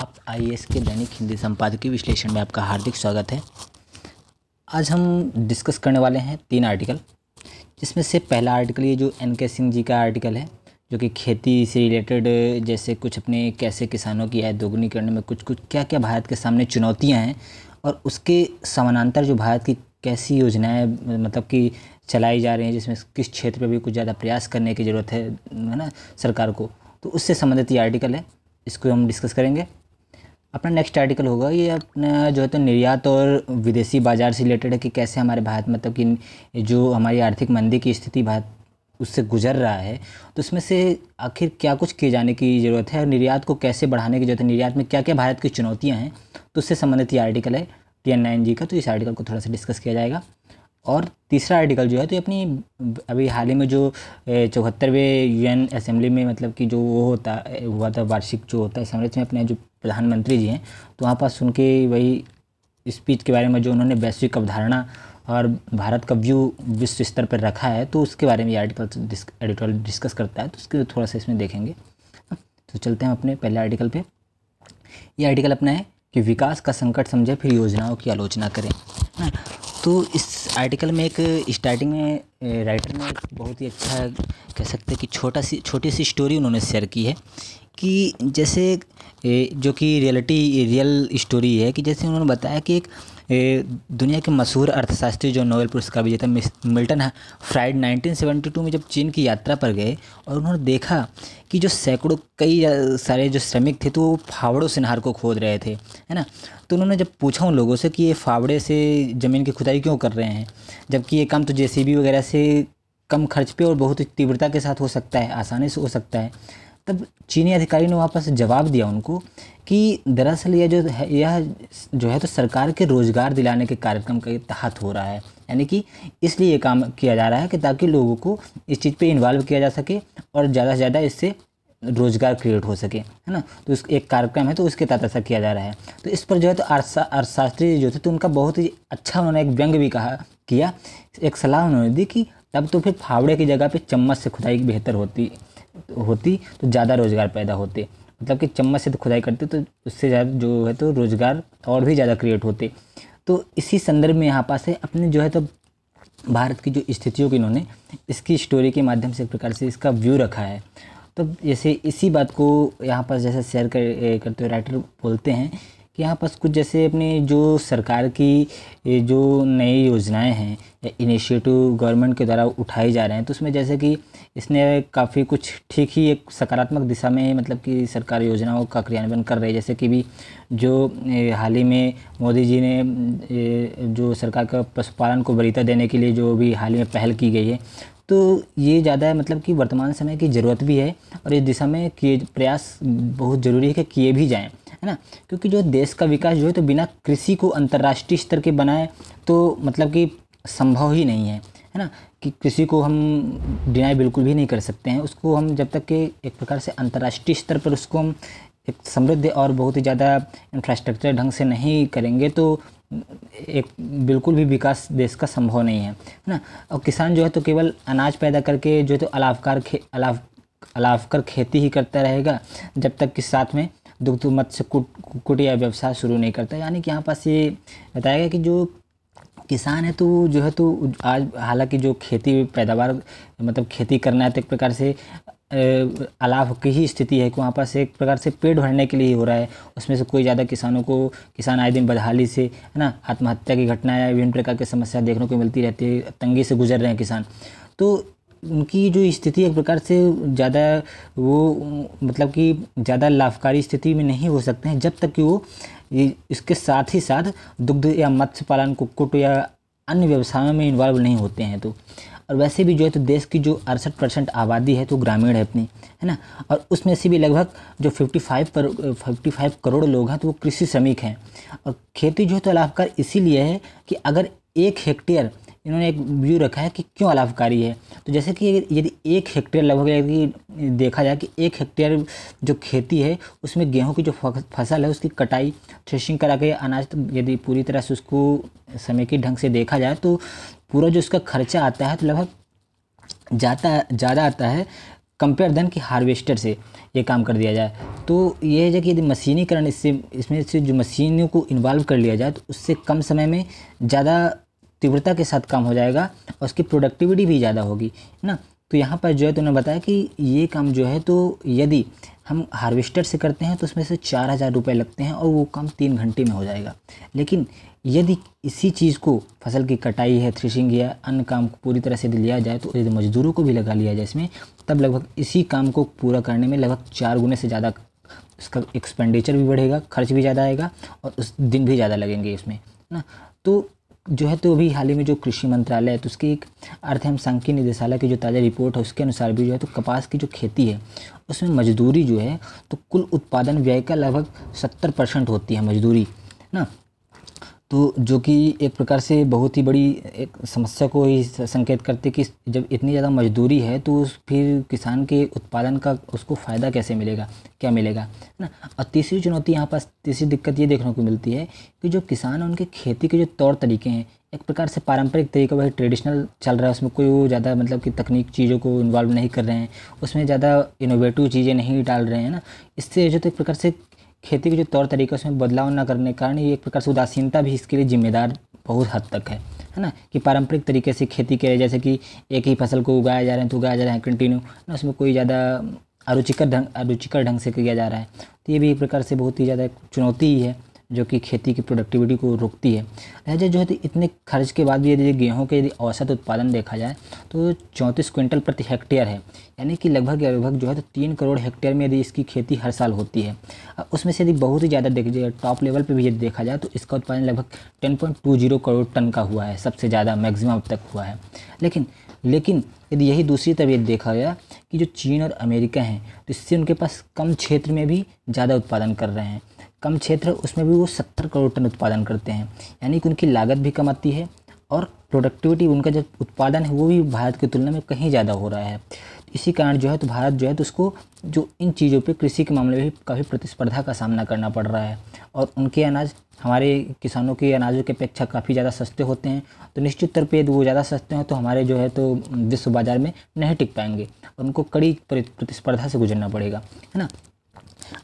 आप आई के दैनिक हिंदी संपादकीय विश्लेषण में आपका हार्दिक स्वागत है आज हम डिस्कस करने वाले हैं तीन आर्टिकल जिसमें से पहला आर्टिकल ये जो एन के सिंह जी का आर्टिकल है जो कि खेती से रिलेटेड जैसे कुछ अपने कैसे किसानों की आय दोगुनी करने में कुछ कुछ क्या क्या भारत के सामने चुनौतियाँ हैं और उसके समानांतर जो भारत की कैसी योजनाएं मतलब कि चलाई जा रही हैं जिसमें किस क्षेत्र पर भी कुछ ज़्यादा प्रयास करने की ज़रूरत है है ना सरकार को तो उससे संबंधित ये आर्टिकल है इसको हम डिस्कस करेंगे अपना नेक्स्ट आर्टिकल होगा ये अपना जो है तो निर्यात और विदेशी बाजार से रिलेटेड है कि कैसे हमारे भारत मतलब कि जो हमारी आर्थिक मंदी की स्थिति भारत उससे गुजर रहा है तो उसमें से आखिर क्या कुछ किए जाने की ज़रूरत है और निर्यात को कैसे बढ़ाने की जरूरत है निर्यात में क्या क्या भारत की चुनौतियाँ हैं तो उससे संबंधित ये आर्टिकल है टी एन नाइन जी का तो इस आर्टिकल को थोड़ा सा डिस्कस किया जाएगा और तीसरा आर्टिकल जो है तो अपनी अभी हाल ही में जो चौहत्तरवें यूएन असेंबली में मतलब कि जो वो होता हुआ था वार्षिक जो होता है समरेज में अपने जो प्रधानमंत्री जी हैं तो वहाँ पास सुन के वही स्पीच के बारे में जो उन्होंने वैश्विक अवधारणा और भारत का व्यू विश्व स्तर पर रखा है तो उसके बारे में ये आर्टिकल डिस्क, एडिटोरियल डिस्कस करता है तो उसके थोड़ा सा इसमें देखेंगे तो चलते हैं अपने पहले आर्टिकल पे ये आर्टिकल अपना है कि विकास का संकट समझे फिर योजनाओं की आलोचना करें ना हाँ, तो इस आर्टिकल में एक स्टार्टिंग में राइटर ने बहुत ही अच्छा कह सकते हैं कि छोटा सी छोटी सी स्टोरी उन्होंने शेयर की है कि जैसे जो कि रियलिटी रियल स्टोरी है कि जैसे उन्होंने बताया कि एक दुनिया के मशहूर अर्थशास्त्री जो नोबेल पुरस्कार विजेता मिल्टन फ्राइड 1972 में जब चीन की यात्रा पर गए और उन्होंने देखा कि जो सैकड़ों कई सारे जो श्रमिक थे तो वो फावड़ों से नहर को खोद रहे थे है ना तो उन्होंने जब पूछा उन लोगों से कि ये फावड़े से ज़मीन की खुदाई क्यों कर रहे हैं जबकि ये काम तो जे वगैरह से कम खर्च पे और बहुत तीव्रता के साथ हो सकता है आसानी से हो सकता है तब चीनी अधिकारी ने वापस जवाब दिया उनको कि दरअसल यह जो है यह जो है तो सरकार के रोज़गार दिलाने के कार्यक्रम के तहत हो रहा है यानी कि इसलिए ये काम किया जा रहा है कि ताकि लोगों को इस चीज़ पे इन्वॉल्व किया जा सके और ज़्यादा से ज़्यादा इससे रोज़गार क्रिएट हो सके है ना तो उस एक कार्यक्रम है तो उसके तहत ऐसा किया जा रहा है तो इस पर जो है तो अर्थशास्त्री जो थे तो उनका बहुत ही अच्छा उन्होंने एक व्यंग भी कहा किया एक सलाह उन्होंने दी कि तब तो फिर फावड़े की जगह पर चम्मच से खुदाई बेहतर होती होती तो ज़्यादा रोज़गार पैदा होते मतलब कि चम्मच से तो खुदाई करते तो उससे ज़्यादा जो है तो रोज़गार और भी ज़्यादा क्रिएट होते तो इसी संदर्भ में यहाँ पास है अपने जो है तो भारत की जो स्थितियों की इन्होंने इसकी स्टोरी के माध्यम से एक प्रकार से इसका व्यू रखा है तो जैसे इसी बात को यहाँ पास जैसे शेयर कर, करते हुए राइटर बोलते हैं कि यहाँ पास कुछ जैसे अपने जो सरकार की जो नई योजनाएं हैं या इनिशिएटिव गवर्नमेंट के द्वारा उठाए जा रहे हैं तो उसमें जैसे कि इसने काफ़ी कुछ ठीक ही एक सकारात्मक दिशा में मतलब कि सरकार योजनाओं का क्रियान्वयन कर रही है जैसे कि भी जो हाल ही में मोदी जी ने जो सरकार का पशुपालन को वरीता देने के लिए जो भी हाल ही में पहल की गई है तो ये ज़्यादा मतलब कि वर्तमान समय की ज़रूरत भी है और इस दिशा में किए प्रयास बहुत ज़रूरी है कि किए भी जाएँ है ना क्योंकि जो देश का विकास जो है तो बिना कृषि को अंतर्राष्ट्रीय स्तर के बनाए तो मतलब कि संभव ही नहीं है है ना कि कृषि को हम डिनाई बिल्कुल भी नहीं कर सकते हैं उसको हम जब तक के एक प्रकार से अंतर्राष्ट्रीय स्तर पर उसको हम एक समृद्ध और बहुत ही ज़्यादा इंफ्रास्ट्रक्चर ढंग से नहीं करेंगे तो एक बिल्कुल भी विकास देश का संभव नहीं है है ना और किसान जो है तो केवल अनाज पैदा करके जो है तो अलाफकार खे अलाफ अलाफकर खेती ही करता रहेगा जब तक कि साथ में दुग्ध मत्स्य कुट कुटिया व्यवसाय शुरू नहीं करता यानी कि यहाँ पास ये बताया गया कि जो किसान है तो जो है तो आज हालांकि जो खेती पैदावार मतलब खेती करना है तो एक प्रकार से अलाव की ही स्थिति है कि वहाँ पास एक प्रकार से पेड़ भरने के लिए हो रहा है उसमें से कोई ज़्यादा किसानों को किसान आए दिन बदहाली से है ना आत्महत्या की घटनाएं या विभिन्न प्रकार की समस्या देखने को मिलती रहती है तंगी से गुजर रहे हैं किसान तो उनकी जो स्थिति एक प्रकार से ज़्यादा वो मतलब कि ज़्यादा लाभकारी स्थिति में नहीं हो सकते हैं जब तक कि वो इसके साथ ही साथ दुग्ध या मत्स्य पालन कुक्कुट या अन्य व्यवसायों में इन्वॉल्व नहीं होते हैं तो और वैसे भी जो है तो देश की जो अड़सठ परसेंट आबादी है तो ग्रामीण है अपनी है ना और उसमें से भी लगभग जो फिफ्टी फाइव पर फिफ्टी फाइव करोड़ लोग हैं तो वो कृषि श्रमिक हैं और खेती जो है तो अलाभकार इसीलिए है कि अगर एक हेक्टेयर इन्होंने एक व्यू रखा है कि क्यों लाभकारी है तो जैसे कि यदि एक हेक्टेयर लगभग यदि देखा जाए कि एक हेक्टेयर जो खेती है उसमें गेहूं की जो फसल है उसकी कटाई थ्रेशिंग करा के अनाज तो यदि पूरी तरह से उसको समय के ढंग से देखा जाए तो पूरा जो इसका खर्चा आता है तो लगभग जाता ज़्यादा आता है कंपेयर देन कि हार्वेस्टर से ये काम कर दिया जाए तो ये है कि यदि मशीनीकरण इससे इसमें से जो मशीनों को इन्वॉल्व कर लिया जाए तो उससे कम समय में ज़्यादा तीव्रता के साथ काम हो जाएगा और उसकी प्रोडक्टिविटी भी ज़्यादा होगी है ना तो यहाँ पर जो है तो उन्होंने बताया कि ये काम जो है तो यदि हम हार्वेस्टर से करते हैं तो उसमें से चार हज़ार रुपये लगते हैं और वो काम तीन घंटे में हो जाएगा लेकिन यदि इसी चीज़ को फसल की कटाई है थ्रेशिंग या अन्य काम को पूरी तरह से लिया जाए तो यदि मजदूरों को भी लगा लिया जाए इसमें तब लगभग इसी काम को पूरा करने में लगभग चार गुने से ज़्यादा उसका एक्सपेंडिचर भी बढ़ेगा खर्च भी ज़्यादा आएगा और उस दिन भी ज़्यादा लगेंगे इसमें ना तो जो है तो अभी हाल ही में जो कृषि मंत्रालय है तो उसकी एक एवं संघ निदेशालय की जो ताज़ा रिपोर्ट है उसके अनुसार भी जो है तो कपास की जो खेती है उसमें मजदूरी जो है तो कुल उत्पादन व्यय का लगभग सत्तर परसेंट होती है मजदूरी ना तो जो कि एक प्रकार से बहुत ही बड़ी एक समस्या को ही संकेत करते कि जब इतनी ज़्यादा मजदूरी है तो फिर किसान के उत्पादन का उसको फ़ायदा कैसे मिलेगा क्या मिलेगा है ना और तीसरी चुनौती यहाँ पास तीसरी दिक्कत ये देखने को मिलती है कि जो किसान उनके खेती के जो तौर तरीके हैं एक प्रकार से पारंपरिक तरीका वही ट्रेडिशनल चल रहा है उसमें कोई वो ज़्यादा मतलब कि तकनीक चीज़ों को इन्वॉल्व नहीं कर रहे हैं उसमें ज़्यादा इनोवेटिव चीज़ें नहीं डाल रहे हैं ना इससे जो तो एक प्रकार से खेती के जो तौर तरीक़े उसमें बदलाव न करने के कारण ये एक प्रकार से उदासीनता भी इसके लिए जिम्मेदार बहुत हद तक है है ना कि पारंपरिक तरीके से खेती करें जैसे कि एक ही फसल को उगाया जा रहे हैं तो उगाया जा रहा है कंटिन्यू ना उसमें कोई ज़्यादा अरुचिकर ढंग अरुचिकर ढंग से किया जा रहा है तो ये भी एक प्रकार से बहुत ही ज़्यादा चुनौती ही है जो कि खेती की प्रोडक्टिविटी को रोकती है लहजा अच्छा, जो है तो इतने खर्च के बाद भी यदि गेहूँ के यदि औसत उत्पादन देखा जाए तो चौंतीस क्विंटल प्रति हेक्टेयर है यानी कि लगभग लगभग जो है तो तीन करोड़ हेक्टेयर में यदि इसकी खेती हर साल होती है उसमें से यदि बहुत ही ज़्यादा देख जाए टॉप लेवल पर भी यदि देखा जाए तो इसका उत्पादन लगभग ten point two zero crore ton का हुआ है सबसे ज़्यादा मैक्सिमम अब तक हुआ है लेकिन लेकिन यदि यही दूसरी तबीयत देखा गया कि जो चीन और अमेरिका हैं तो इससे उनके पास कम क्षेत्र में भी ज़्यादा उत्पादन कर रहे हैं कम क्षेत्र उसमें भी वो सत्तर करोड़ टन उत्पादन करते हैं यानी कि उनकी लागत भी कम आती है और प्रोडक्टिविटी उनका जो उत्पादन है वो भी भारत की तुलना में कहीं ज़्यादा हो रहा है इसी कारण जो है तो भारत जो है तो उसको जो इन चीज़ों पे कृषि के मामले में भी काफ़ी प्रतिस्पर्धा का सामना करना पड़ रहा है और उनके अनाज हमारे किसानों के अनाजों की अपेक्षा काफ़ी ज़्यादा सस्ते होते हैं तो निश्चित तौर पर वो ज़्यादा सस्ते हैं तो हमारे जो है तो विश्व बाज़ार में नहीं टिक पाएंगे और उनको कड़ी प्रतिस्पर्धा से गुजरना पड़ेगा है ना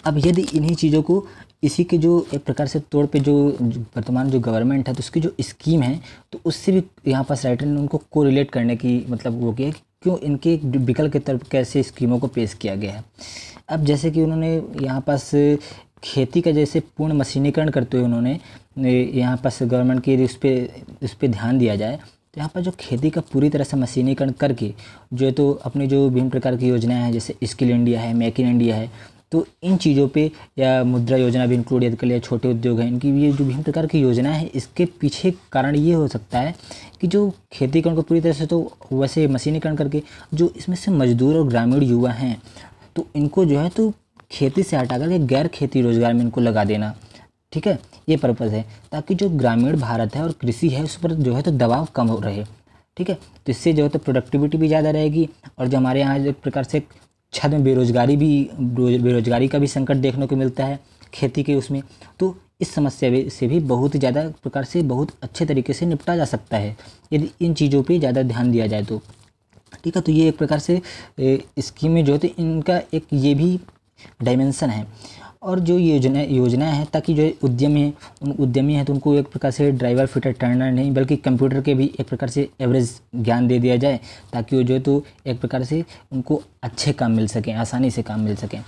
अब यदि इन्हीं चीज़ों को इसी के जो एक प्रकार से तौर पे जो वर्तमान जो गवर्नमेंट है तो उसकी जो स्कीम है तो उससे भी यहाँ पास राइटर ने उनको कोरिलेट करने की मतलब वो किया कि क्यों इनके विकल्प के तरफ कैसे स्कीमों को पेश किया गया है अब जैसे कि उन्होंने यहाँ पास खेती का जैसे पूर्ण मशीनीकरण करते हुए उन्होंने यहाँ पास गवर्नमेंट की उस पर उस पर ध्यान दिया जाए तो यहाँ पर जो खेती का पूरी तरह से मशीनीकरण करके जो है तो अपनी जो विभिन्न प्रकार की योजनाएं हैं जैसे स्किल इंडिया है मेक इन इंडिया है तो इन चीज़ों पे या मुद्रा योजना भी इंक्लूड कर लिया छोटे उद्योग हैं इनकी ये जो विभिन्न प्रकार की योजना है इसके पीछे कारण ये हो सकता है कि जो खेतीकरण को पूरी तरह से तो वैसे मशीनीकरण करके जो इसमें से मजदूर और ग्रामीण युवा हैं तो इनको जो है तो खेती से हटा करके गैर खेती रोजगार में इनको लगा देना ठीक है ये पर्पज़ है ताकि जो ग्रामीण भारत है और कृषि है उस पर जो है तो दबाव कम हो रहे ठीक है तो इससे जो है तो प्रोडक्टिविटी भी ज़्यादा रहेगी और जो हमारे यहाँ एक प्रकार से छात्र में बेरोजगारी भी बेरोजगारी का भी संकट देखने को मिलता है खेती के उसमें तो इस समस्या से भी बहुत ज़्यादा प्रकार से बहुत अच्छे तरीके से निपटा जा सकता है यदि इन चीज़ों पर ज़्यादा ध्यान दिया जाए तो ठीक है तो ये एक प्रकार से स्कीमें जो है तो इनका एक ये भी डायमेंसन है और जो योजना योजनाएँ हैं ताकि जो उद्यमी हैं उन उद्यमी हैं तो उनको एक प्रकार से ड्राइवर फिटर टर्नर नहीं बल्कि कंप्यूटर के भी एक प्रकार से एवरेज ज्ञान दे दिया जाए ताकि वो जो है तो एक प्रकार से उनको अच्छे काम मिल सकें आसानी से काम मिल सकें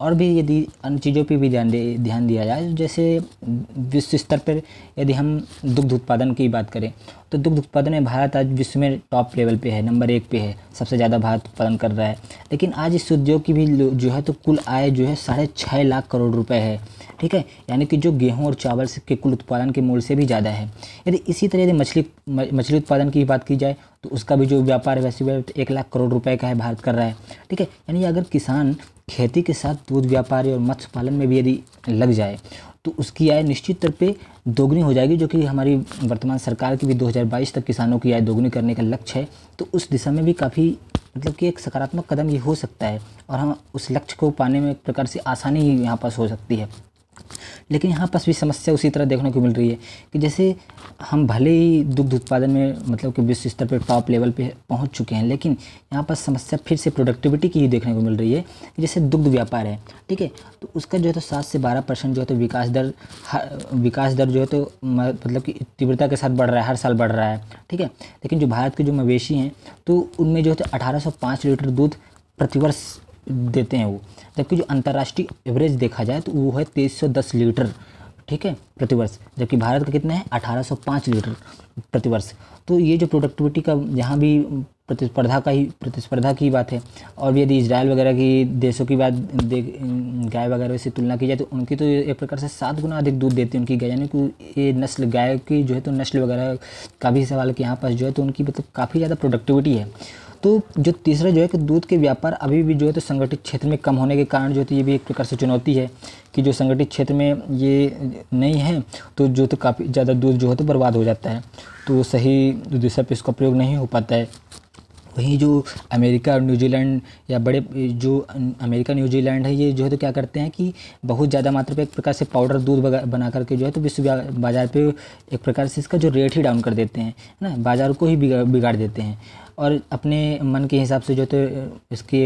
और भी यदि अन्य चीज़ों पर भी ध्यान दे ध्यान दिया जाए जैसे विश्व स्तर पर यदि हम दुग्ध उत्पादन की बात करें तो दुग्ध उत्पादन में भारत आज विश्व में टॉप लेवल पे है नंबर एक पे है सबसे ज़्यादा भारत उत्पादन कर रहा है लेकिन आज इस उद्योग की भी जो है तो कुल आय जो है साढ़े छः लाख करोड़ रुपये है ठीक है यानी कि जो गेहूँ और चावल के कुल उत्पादन के मूल से भी ज़्यादा है यदि इसी तरह यदि मछली मछली उत्पादन की बात की जाए तो उसका भी जो व्यापार है वैसे भी एक लाख करोड़ रुपये का है भारत कर रहा है ठीक है यानी अगर किसान खेती के साथ दूध व्यापारी और मत्स्य पालन में भी यदि लग जाए तो उसकी आय निश्चित तौर पे दोगुनी हो जाएगी जो कि हमारी वर्तमान सरकार की भी 2022 तक किसानों की आय दोगुनी करने का लक्ष्य है तो उस दिशा में भी काफ़ी मतलब कि एक सकारात्मक कदम ये हो सकता है और हम उस लक्ष्य को पाने में एक प्रकार से आसानी यहाँ पास हो सकती है लेकिन यहाँ पर भी समस्या उसी तरह देखने को मिल रही है कि जैसे हम भले ही दुग्ध उत्पादन में मतलब कि विश्व स्तर पर टॉप लेवल पे पहुँच चुके हैं लेकिन यहाँ पर समस्या फिर से प्रोडक्टिविटी की ही देखने को मिल रही है जैसे दुग्ध व्यापार है ठीक है तो उसका जो है तो सात से बारह परसेंट जो है तो विकास दर विकास दर जो है तो मतलब कि तीव्रता के साथ बढ़ रहा है हर साल बढ़ रहा है ठीक है लेकिन जो भारत के जो मवेशी हैं तो उनमें जो है तो अठारह लीटर दूध प्रतिवर्ष देते हैं वो जबकि जो अंतर्राष्ट्रीय एवरेज देखा जाए तो वो है तेईस सौ दस लीटर ठीक है प्रतिवर्ष जबकि भारत का कितना है अठारह सौ पाँच लीटर प्रतिवर्ष तो ये जो प्रोडक्टिविटी का यहाँ भी प्रतिस्पर्धा का ही प्रतिस्पर्धा की बात है और यदि इसराइल वगैरह की देशों की बात देख गाय वगैरह से तुलना की जाए तो उनकी तो एक प्रकार से सात गुना अधिक दूध देती है उनकी गाय यानी कि ये नस्ल गाय की जो है तो नस्ल वगैरह का भी सवाल कि यहाँ पास जो है तो उनकी मतलब काफ़ी ज़्यादा प्रोडक्टिविटी है तो जो तीसरा जो है कि दूध के व्यापार अभी भी जो है तो संगठित क्षेत्र में कम होने के कारण जो है तो ये भी एक प्रकार से चुनौती है कि जो संगठित क्षेत्र में ये नहीं है तो जो तो काफ़ी ज़्यादा दूध जो है तो बर्बाद हो जाता है तो सही दिशा पर इसका प्रयोग नहीं हो पाता है वहीं जो अमेरिका और न्यूजीलैंड या बड़े जो अमेरिका न्यूजीलैंड है ये जो है तो क्या करते हैं कि बहुत ज़्यादा मात्रा पे एक प्रकार से पाउडर दूध बना करके जो है तो विश्व बाज़ार पे एक प्रकार से इसका जो रेट ही डाउन कर देते हैं ना बाज़ार को ही बिगाड़ देते हैं और अपने मन के हिसाब से जो तो इसके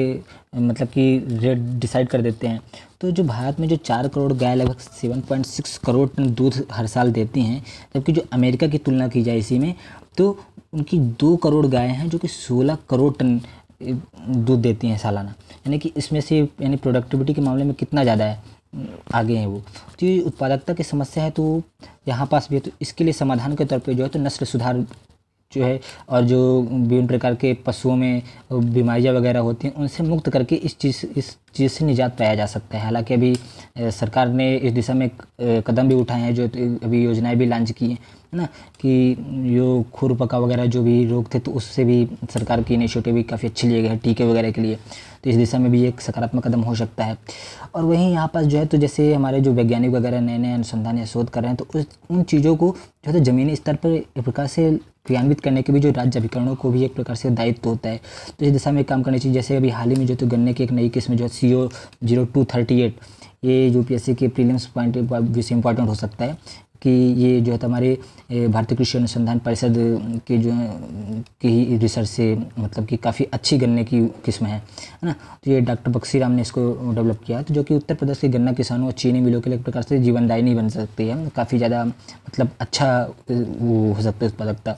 मतलब कि रेट डिसाइड कर देते हैं तो जो भारत में जो चार करोड़ गाय लगभग seven point six crore ton दूध हर साल देती हैं जबकि जो अमेरिका की तुलना की जाए इसी में तो उनकी दो करोड़ गाय हैं जो कि सोलह करोड़ टन दूध देती हैं सालाना यानी कि इसमें से यानी प्रोडक्टिविटी के मामले में कितना ज़्यादा है आगे हैं वो तो ये उत्पादकता की समस्या है तो यहाँ पास भी है तो इसके लिए समाधान के तौर पे जो है तो नस्ल सुधार जो है और जो विभिन्न प्रकार के पशुओं में बीमारियाँ वगैरह होती हैं उनसे मुक्त करके इस चीज़ इस चीज़ से निजात पाया जा सकता है हालांकि अभी सरकार ने इस दिशा में कदम भी उठाए हैं जो तो अभी योजनाएं भी लॉन्च की हैं ना कि जो खुर पका वगैरह जो भी रोग थे तो उससे भी सरकार की इनिशिएटिव भी काफ़ी अच्छे लिए गए हैं टीके वगैरह के लिए तो इस दिशा में भी एक सकारात्मक कदम हो सकता है और वहीं यहाँ पास जो है तो जैसे हमारे जो वैज्ञानिक वगैरह नए नए अनुसंधान या शोध कर रहे हैं तो उस उन चीज़ों को जो है तो ज़मीनी स्तर पर एक प्रकार से क्रियान्वित करने के भी जो राज्य अभिकरणों को भी एक प्रकार से दायित्व होता है तो इस दिशा में काम करना चाहिए जैसे अभी हाल ही में जो तो गन्ने की एक नई किस्म जो है C O zero two thirty eight ये सी के प्रीलियम्स पॉइंट व्यू इंपॉर्टेंट हो सकता है कि ये जो है तो हमारे भारतीय कृषि अनुसंधान परिषद के जो की ही रिसर्च से मतलब कि काफ़ी अच्छी गन्ने की किस्म है है ना तो ये डॉक्टर बक्सीराम ने इसको डेवलप किया तो जो कि उत्तर प्रदेश के गन्ना किसानों और चीनी मिलों के लिए एक प्रकार से जीवनदायी नहीं बन सकती है काफ़ी ज़्यादा मतलब अच्छा वो हो सकता है उत्पादकता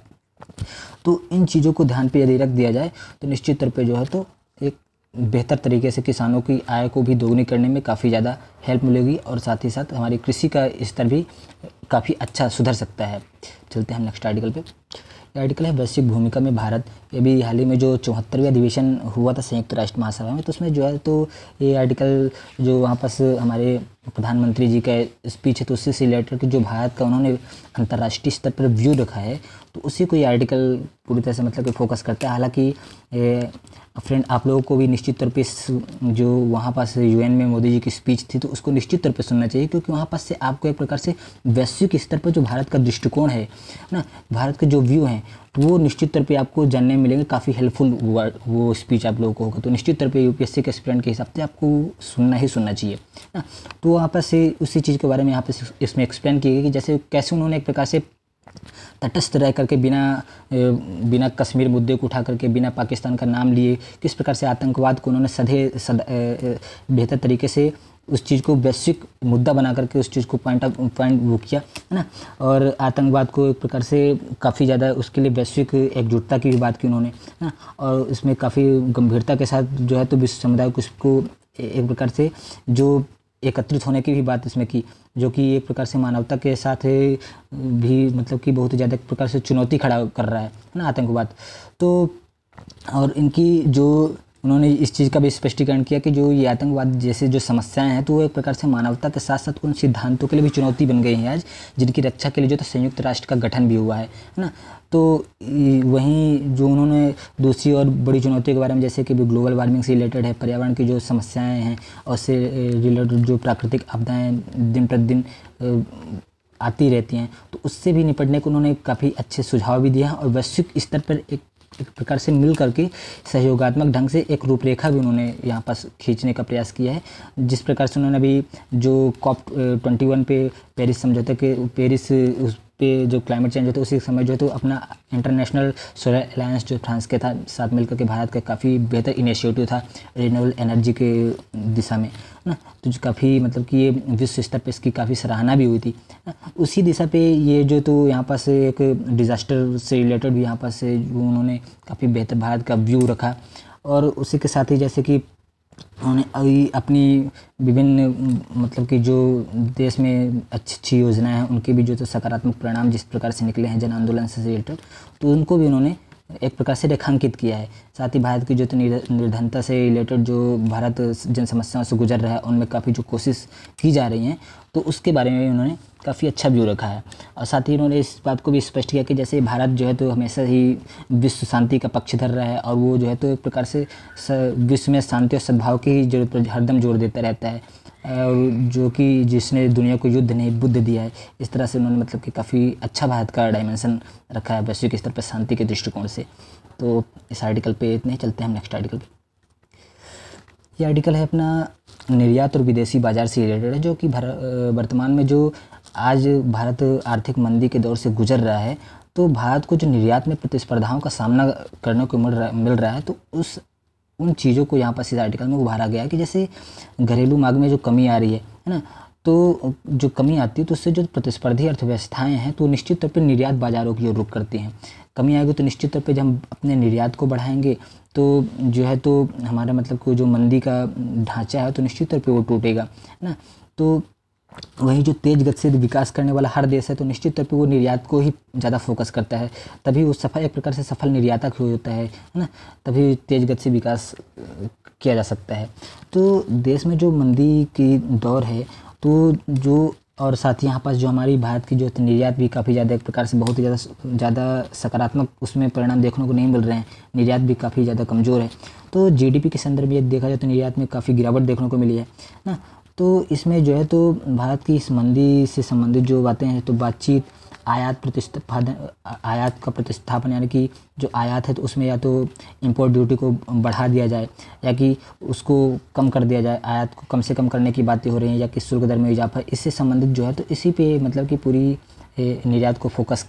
तो इन चीज़ों को ध्यान पर यदि रख दिया जाए तो निश्चित तौर पर जो है तो एक बेहतर तरीके से किसानों की आय को भी दोगुनी करने में काफ़ी ज़्यादा हेल्प मिलेगी और साथ ही साथ हमारी कृषि का स्तर भी काफ़ी अच्छा सुधर सकता है चलते हैं हम नेक्स्ट आर्टिकल पे आर्टिकल है वैश्विक भूमिका में भारत ये भी हाल ही में जो चौहत्तरवें अधिवेशन हुआ था संयुक्त राष्ट्र महासभा में तो उसमें जो है तो ये आर्टिकल जो वहाँ पास हमारे प्रधानमंत्री जी का स्पीच है तो उससे रिलेटेड जो भारत का उन्होंने अंतर्राष्ट्रीय स्तर पर व्यू रखा है तो उसी को ये आर्टिकल पूरी तरह से मतलब कि फोकस करता है हालांकि फ्रेंड आप लोगों को भी निश्चित तौर पे जो वहाँ पास यूएन में मोदी जी की स्पीच थी तो उसको निश्चित तौर पे सुनना चाहिए क्योंकि वहाँ पास से आपको एक प्रकार से वैश्विक स्तर पर जो भारत का दृष्टिकोण है ना भारत के जो व्यू हैं तो वो निश्चित तौर पे आपको जानने मिलेंगे काफ़ी हेल्पफुल वो स्पीच आप लोगों को होगा तो निश्चित तौर पे यूपीएससी के स्टूडेंट के हिसाब से आपको सुनना ही सुनना चाहिए ना तो वहाँ पर से उसी चीज़ के बारे में यहाँ पर इसमें एक्सप्लेन किया गया कि जैसे कैसे उन्होंने एक प्रकार से तटस्थ रह करके बिना बिना कश्मीर मुद्दे को उठा करके बिना पाकिस्तान का नाम लिए किस प्रकार से आतंकवाद को उन्होंने सधे सद बेहतर तरीके से उस चीज़ को वैश्विक मुद्दा बना करके उस चीज़ को पॉइंट ऑफ पॉइंट वो किया है ना और आतंकवाद को एक प्रकार से काफ़ी ज़्यादा उसके लिए वैश्विक एकजुटता की भी बात की उन्होंने है ना और उसमें काफ़ी गंभीरता के साथ जो है तो विश्व समुदाय को उसको एक प्रकार से जो एकत्रित होने की भी बात इसमें की जो कि एक प्रकार से मानवता के साथ भी मतलब कि बहुत ज़्यादा एक प्रकार से चुनौती खड़ा कर रहा है ना आतंकवाद तो और इनकी जो उन्होंने इस चीज़ का भी स्पष्टीकरण किया कि जो ये आतंकवाद जैसे जो समस्याएं हैं तो वो एक प्रकार से मानवता के साथ साथ उन सिद्धांतों के लिए भी चुनौती बन गई हैं आज जिनकी रक्षा के लिए जो तो संयुक्त राष्ट्र का गठन भी हुआ है ना तो वहीं जो उन्होंने दूसरी और बड़ी चुनौतियों के बारे में जैसे कि ग्लोबल वार्मिंग से रिलेटेड है पर्यावरण की जो समस्याएं हैं और से रिलेटेड जो प्राकृतिक आपदाएं दिन प्रतिदिन आती रहती हैं तो उससे भी निपटने को उन्होंने काफ़ी अच्छे सुझाव भी दिया हैं और वैश्विक स्तर पर एक एक प्रकार से मिल करके सहयोगात्मक ढंग से एक रूपरेखा भी उन्होंने यहाँ पर खींचने का प्रयास किया है जिस प्रकार से उन्होंने अभी जो कॉप ट्वेंटी वन पे पेरिस समझौते के पेरिस उस पे जो क्लाइमेट चेंज होता है उसी समय जो है तो अपना इंटरनेशनल सोलर अलायंस जो फ्रांस के था साथ मिलकर के भारत का काफ़ी बेहतर इनिशिएटिव था रिन्यूबल एनर्जी के दिशा में ना तो जो काफ़ी मतलब कि ये विश्व स्तर पर इसकी काफ़ी सराहना भी हुई थी ना उसी दिशा पे ये जो तो यहाँ पास एक डिज़ास्टर से रिलेटेड भी यहाँ पास उन्होंने काफ़ी बेहतर भारत का व्यू रखा और उसी के साथ ही जैसे कि उन्होंने अभी अपनी विभिन्न मतलब कि जो देश में अच्छी अच्छी योजनाएं हैं उनके भी जो तो सकारात्मक परिणाम जिस प्रकार से निकले हैं जन आंदोलन से रिलेटेड तो उनको भी उन्होंने एक प्रकार से रेखांकित किया है साथ ही भारत की जो तो निर्धनता से रिलेटेड जो भारत जन समस्याओं से गुजर रहा है उनमें काफ़ी जो कोशिश की जा रही हैं तो उसके बारे में भी उन्होंने काफ़ी अच्छा व्यू रखा है और साथ ही उन्होंने इस बात को भी स्पष्ट किया कि जैसे भारत जो है तो हमेशा ही विश्व शांति का पक्षधर रहा है और वो जो है तो एक प्रकार से विश्व में शांति और सद्भाव की ही जरूरत पर हरदम जोर देता रहता है और जो कि जिसने दुनिया को युद्ध नहीं बुद्ध दिया है इस तरह से उन्होंने मतलब कि काफ़ी अच्छा भारत का डायमेंसन रखा है वैश्विक स्तर पर शांति के दृष्टिकोण से तो इस आर्टिकल पे इतने चलते हैं हम नेक्स्ट आर्टिकल पे ये आर्टिकल है अपना निर्यात और विदेशी बाज़ार से रिलेटेड है जो कि वर्तमान में जो आज भारत आर्थिक मंदी के दौर से गुजर रहा है तो भारत को जो निर्यात में प्रतिस्पर्धाओं का सामना करने को मिल रहा मिल रहा है तो उस उन चीज़ों को यहाँ पर सीधा आर्टिकल में उभारा गया है कि जैसे घरेलू मांग में जो कमी आ रही है है ना तो जो कमी आती है तो उससे जो प्रतिस्पर्धी अर्थव्यवस्थाएं हैं तो निश्चित तौर पर निर्यात बाज़ारों की ओर रुख करती हैं कमी आएगी तो निश्चित तौर पर जब हम अपने निर्यात को बढ़ाएंगे तो जो है तो हमारा मतलब को जो मंदी का ढांचा है तो निश्चित तौर पर वो टूटेगा है ना तो वही जो तेज गति से विकास करने वाला हर देश है तो निश्चित तौर पे वो निर्यात को ही ज़्यादा फोकस करता है तभी वो सफल एक प्रकार से सफल निर्यातक हो होता है है ना तभी तेज गति से विकास किया जा सकता है तो देश में जो मंदी की दौर है तो जो और साथ ही यहाँ पास जो हमारी भारत की जो निर्यात भी काफ़ी ज़्यादा एक प्रकार से बहुत ही ज़्यादा ज़्यादा सकारात्मक उसमें परिणाम देखने को नहीं मिल रहे हैं निर्यात भी काफ़ी ज़्यादा कमज़ोर है तो जीडीपी के संदर्भ में देखा जाए तो निर्यात में काफ़ी गिरावट देखने को मिली है ना तो इसमें जो है तो भारत की इस मंदी से संबंधित जो बातें हैं तो बातचीत आयात प्रतिस्थापन आयात का प्रतिस्थापन यानी कि जो आयात है तो उसमें या तो इंपोर्ट ड्यूटी को बढ़ा दिया जाए या कि उसको कम कर दिया जाए आयात को कम से कम करने की बातें हो रही हैं या कि शुल्क दर में इजाफा इससे संबंधित जो है तो इसी पे मतलब कि पूरी निर्यात को फोकस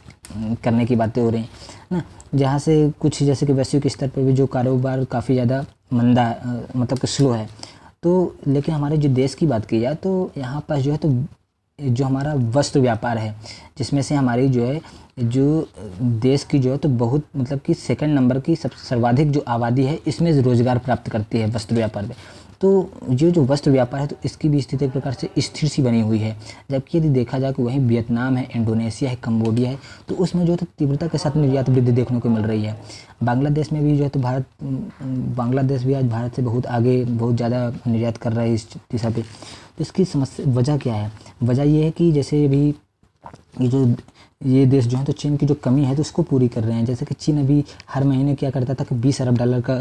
करने की बातें हो रही हैं ना जहाँ से कुछ जैसे कि वैश्विक स्तर पर भी जो कारोबार काफ़ी ज़्यादा मंदा मतलब कि स्लो है तो लेकिन हमारे जो देश की बात की जाए तो यहाँ पर जो है तो जो हमारा वस्त्र व्यापार है जिसमें से हमारी जो है जो देश की जो है तो बहुत मतलब कि सेकंड नंबर की सब सर्वाधिक जो आबादी है इसमें रोज़गार प्राप्त करती है वस्त्र व्यापार में तो ये जो वस्त्र व्यापार है तो इसकी भी स्थिति एक प्रकार से स्थिर सी बनी हुई है जबकि यदि देखा जाए कि वहीं वियतनाम है इंडोनेशिया है कम्बोडिया है तो उसमें जो है तो तीव्रता के साथ निर्यात वृद्धि देखने को मिल रही है बांग्लादेश में भी जो है तो भारत बांग्लादेश भी आज भारत से बहुत आगे बहुत ज़्यादा निर्यात कर रहा है इस दिशा पर तो इसकी समस्या वजह क्या है वजह यह है कि जैसे अभी ये जो ये देश जो है तो चीन की जो कमी है तो उसको पूरी कर रहे हैं जैसे कि चीन अभी हर महीने क्या करता था कि बीस अरब डॉलर का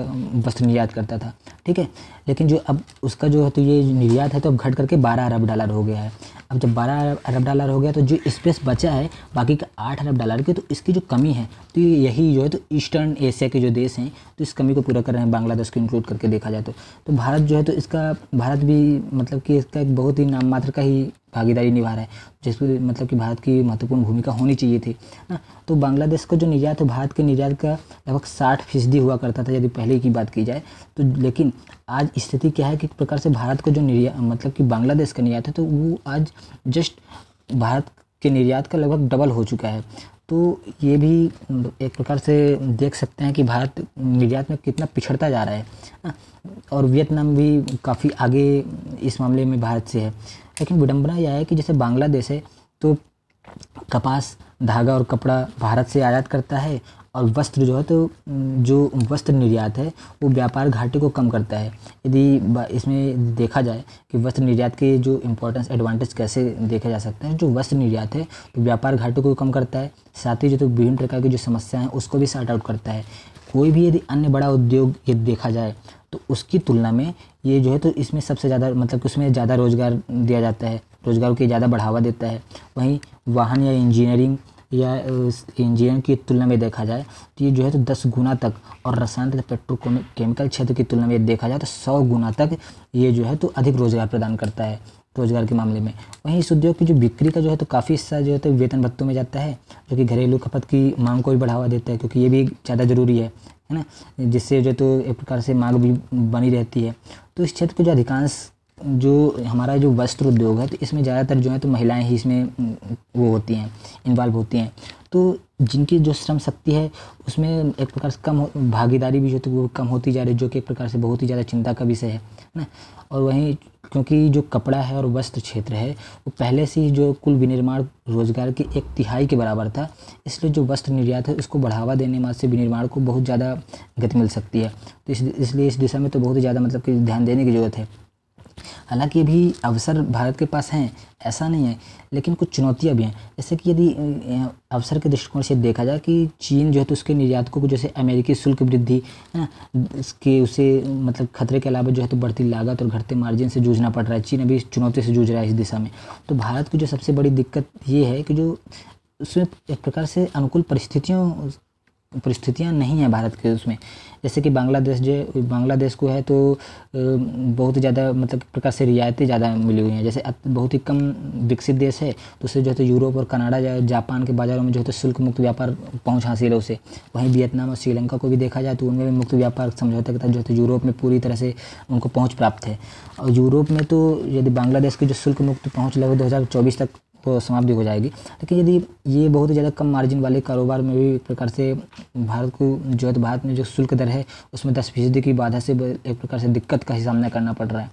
वस्त्र निर्यात करता था ठीक है लेकिन जो अब उसका जो है तो ये निर्यात है तो अब घट करके बारह अरब डॉलर हो गया है अब जब बारह अरब डॉलर हो गया तो जो स्पेस बचा है बाकी का आठ अरब डॉलर की तो इसकी जो कमी है तो यही जो है तो ईस्टर्न एशिया के जो देश हैं तो इस कमी को पूरा कर रहे हैं बांग्लादेश को इंक्लूड करके देखा जाए तो, तो भारत जो है तो इसका भारत भी मतलब कि इसका एक बहुत ही नाम मात्र का ही भागीदारी निभा रहा है जिसमें मतलब कि भारत की महत्वपूर्ण भूमिका होनी चाहिए थी ना तो बांग्लादेश का जो निर्यात है भारत के निर्यात का लगभग साठ फीसदी हुआ करता था यदि पहले की बात की जाए तो लेकिन आज स्थिति क्या है कि एक प्रकार से भारत का जो निर्यात मतलब कि बांग्लादेश का निर्यात है तो वो आज जस्ट भारत के निर्यात का लगभग डबल हो चुका है तो ये भी एक प्रकार से देख सकते हैं कि भारत निर्यात में कितना पिछड़ता जा रहा है और वियतनाम भी काफ़ी आगे इस मामले में भारत से है लेकिन विडम्बना यह है कि जैसे बांग्लादेश है तो कपास धागा और कपड़ा भारत से आयात करता है और वस्त्र जो है तो जो वस्त्र निर्यात है वो व्यापार घाटे को कम करता है यदि इसमें देखा जाए कि वस्त्र निर्यात के जो इम्पोर्टेंस एडवांटेज कैसे देखे जा सकते हैं जो वस्त्र निर्यात है तो व्यापार घाटे को कम करता है साथ ही जो तो विभिन्न प्रकार की जो समस्याएं हैं उसको भी सॉर्ट आउट करता है कोई भी यदि अन्य बड़ा उद्योग यदि देखा जाए तो उसकी तुलना में ये जो है तो इसमें सबसे ज़्यादा मतलब कि उसमें ज़्यादा रोज़गार दिया जाता है रोज़गार को ज़्यादा बढ़ावा देता है वहीं वाहन या इंजीनियरिंग या इंजीनियर की तुलना में देखा जाए तो ये जो है तो दस गुना तक और रसायन तथा पेट्रोकेमिकल क्षेत्र की तुलना में देखा जाए तो सौ गुना तक ये जो है तो अधिक रोज़गार प्रदान करता है रोजगार के मामले में वहीं इस उद्योग की जो बिक्री का जो है तो काफ़ी हिस्सा जो है तो वेतन भत्तों में जाता है जो कि घरेलू खपत की मांग को भी बढ़ावा देता है क्योंकि ये भी ज़्यादा ज़रूरी है है ना जिससे जो तो एक प्रकार से मांग भी बनी रहती है तो इस क्षेत्र को जो अधिकांश जो हमारा जो वस्त्र उद्योग है तो इसमें ज़्यादातर जो है तो महिलाएं ही इसमें वो होती हैं इन्वॉल्व होती हैं तो जिनकी जो श्रम शक्ति है उसमें एक प्रकार से कम भागीदारी भी जो तो वो कम होती जा रही है जो कि एक प्रकार से बहुत ही ज़्यादा चिंता का विषय है ना और वहीं क्योंकि जो कपड़ा है और वस्त्र क्षेत्र है वो पहले से ही जो कुल विनिर्माण रोजगार के एक तिहाई के बराबर था इसलिए जो वस्त्र निर्यात है उसको बढ़ावा देने में से विनिर्माण को बहुत ज़्यादा गति मिल सकती है तो इस इसलिए इस दिशा में तो बहुत ही ज़्यादा मतलब कि ध्यान देने की ज़रूरत है हालांकि अभी अवसर भारत के पास हैं ऐसा नहीं है लेकिन कुछ चुनौतियां भी हैं जैसे कि यदि अवसर के दृष्टिकोण से देखा जाए कि चीन जो है तो उसके निर्यातकों को जैसे अमेरिकी शुल्क वृद्धि है ना इसके उसे मतलब खतरे के अलावा जो है तो बढ़ती लागत और घटते मार्जिन से जूझना पड़ रहा है चीन अभी चुनौती से जूझ रहा है इस दिशा में तो भारत की जो सबसे बड़ी दिक्कत ये है कि जो उसमें एक प्रकार से अनुकूल परिस्थितियों परिस्थितियाँ नहीं हैं भारत के उसमें जैसे कि बांग्लादेश जो बांग्लादेश को है तो बहुत ज़्यादा मतलब प्रकार से रियायतें ज़्यादा मिली हुई हैं जैसे बहुत ही कम विकसित देश है तो उसे जो है तो यूरोप और कनाडा या जापान के बाज़ारों में जो है तो शुल्क मुक्त व्यापार पहुँच हासिल है उसे वहीं वियतनाम और श्रीलंका को भी देखा जाए तो उनमें भी मुक्त व्यापार समझौता के तहत जो है तो यूरोप में पूरी तरह से उनको पहुँच प्राप्त है और यूरोप में तो यदि बांग्लादेश की जो शुल्क मुक्त पहुँच लगभग दो तक समाप्ति हो जाएगी लेकिन यदि ये बहुत ही ज़्यादा कम मार्जिन वाले कारोबार में भी एक प्रकार से भारत को जो है तो भारत में जो शुल्क दर है उसमें दस फीसदी की बाधा से एक प्रकार से दिक्कत का ही सामना करना पड़ रहा है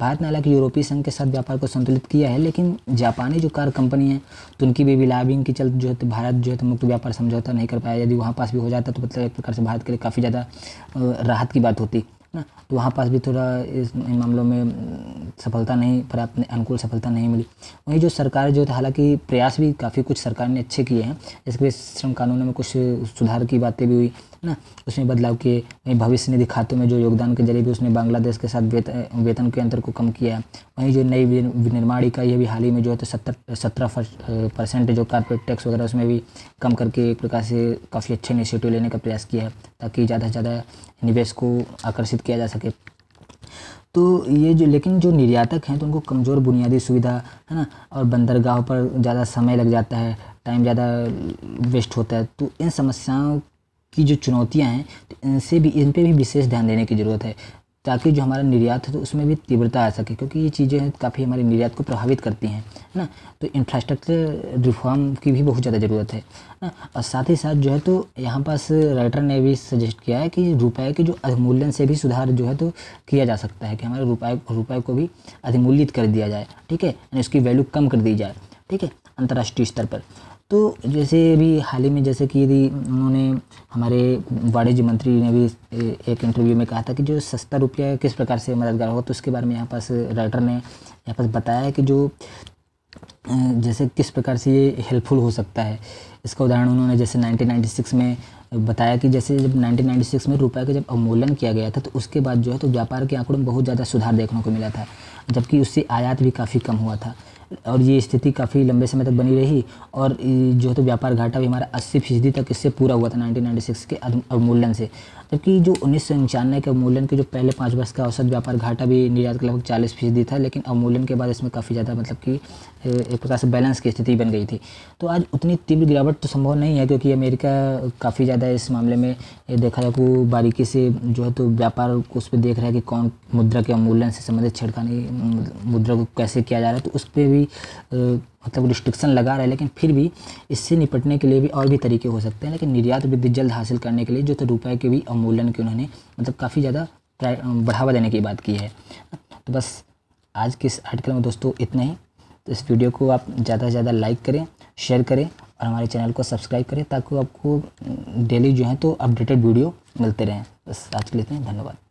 भारत ने हालांकि यूरोपीय संघ के साथ व्यापार को संतुलित किया है लेकिन जापानी जो कार कंपनी है तो उनकी भी विलाबिंग के चलते जो है तो भारत जो है तो मुक्त व्यापार समझौता नहीं कर पाया यदि वहाँ पास भी हो जाता तो मतलब एक प्रकार से भारत के लिए काफ़ी ज़्यादा राहत की बात होती ना तो वहाँ पास भी थोड़ा इस मामलों में सफलता नहीं प्राप्त अनुकूल सफलता नहीं मिली वहीं जो सरकार जो हालांकि प्रयास भी काफ़ी कुछ सरकार ने अच्छे किए हैं जैसे कि श्रम कानूनों में कुछ सुधार की बातें भी हुई ना उसमें बदलाव किए वहीं भविष्य निधि खातों में जो योगदान के जरिए भी उसने बांग्लादेश के साथ वेतन वेतन के अंतर को कम किया है वहीं जो नई विनिर्माण इकाई भी हाल ही में जो है तो सत्तर सत्रह परसेंट जो कारपोरेट टैक्स वगैरह उसमें भी कम करके एक प्रकार से काफ़ी अच्छे इनिशिएटिव लेने का प्रयास किया है ताकि ज़्यादा से ज़्यादा निवेश को आकर्षित सुनिश्चित किया जा सके तो ये जो लेकिन जो निर्यातक हैं तो उनको कमज़ोर बुनियादी सुविधा है ना और बंदरगाहों पर ज़्यादा समय लग जाता है टाइम ज़्यादा वेस्ट होता है तो इन समस्याओं की जो चुनौतियां हैं तो इनसे भी इन पर भी विशेष ध्यान देने की ज़रूरत है ताकि जो हमारा निर्यात है तो उसमें भी तीव्रता आ सके क्योंकि ये चीज़ें काफ़ी हमारे निर्यात को प्रभावित करती हैं है ना तो इंफ्रास्ट्रक्चर रिफॉर्म की भी बहुत ज़्यादा ज़रूरत है ना और साथ ही साथ जो है तो यहाँ पास राइटर ने भी सजेस्ट किया है कि रुपए के जो अधिमूल्यन से भी सुधार जो है तो किया जा सकता है कि हमारे रुपए रुपए को भी अधिमूल्यित कर दिया जाए ठीक है यानी उसकी वैल्यू कम कर दी जाए ठीक है अंतर्राष्ट्रीय स्तर पर तो जैसे अभी हाल ही में जैसे कि यदि उन्होंने हमारे वाणिज्य मंत्री ने भी एक इंटरव्यू में कहा था कि जो सस्ता रुपया किस प्रकार से मददगार होगा तो उसके बारे में यहाँ पास राइटर ने यहाँ पास बताया है कि जो जैसे किस प्रकार से ये हेल्पफुल हो सकता है इसका उदाहरण उन्होंने जैसे 1996 में बताया कि जैसे जब 1996 में रुपए का जब अवमूल्यन किया गया था तो उसके बाद जो है तो व्यापार के आंकड़ों में बहुत ज़्यादा सुधार देखने को मिला था जबकि उससे आयात भी काफ़ी कम हुआ था और ये स्थिति काफ़ी लंबे समय तक बनी रही और जो है तो व्यापार घाटा भी हमारा अस्सी फीसदी तक इससे पूरा हुआ था 1996 के अवमूल्यन से जबकि जो उन्नीस सौ इंचानवे के अवमूलन के जो पहले पाँच वर्ष का औसत व्यापार घाटा भी निर्यात का लगभग चालीस फीसदी था लेकिन अवमूलन के बाद इसमें काफ़ी ज़्यादा मतलब कि एक प्रकार से बैलेंस की स्थिति बन गई थी तो आज उतनी तीव्र गिरावट तो संभव नहीं है क्योंकि अमेरिका काफ़ी ज़्यादा इस मामले में देखा जाए को तो बारीकी से जो है तो व्यापार को उस पर देख रहा है कि कौन मुद्रा के अवमूलन से संबंधित छेड़खानी मुद्रा को कैसे किया जा रहा है तो उस पर भी मतलब रिस्ट्रिक्शन लगा रहे हैं लेकिन फिर भी इससे निपटने के लिए भी और भी तरीके हो सकते हैं लेकिन निर्यात वृद्धि जल्द हासिल करने के लिए जो तो रुपये के भी अवमूल्यन के उन्होंने मतलब काफ़ी ज़्यादा बढ़ावा देने की बात की है तो बस आज के इस आर्टिकल में दोस्तों इतना ही तो इस वीडियो को आप ज़्यादा से ज़्यादा लाइक करें शेयर करें और हमारे चैनल को सब्सक्राइब करें ताकि आपको डेली जो है तो अपडेटेड वीडियो मिलते रहें बस आज के लिए इतना धन्यवाद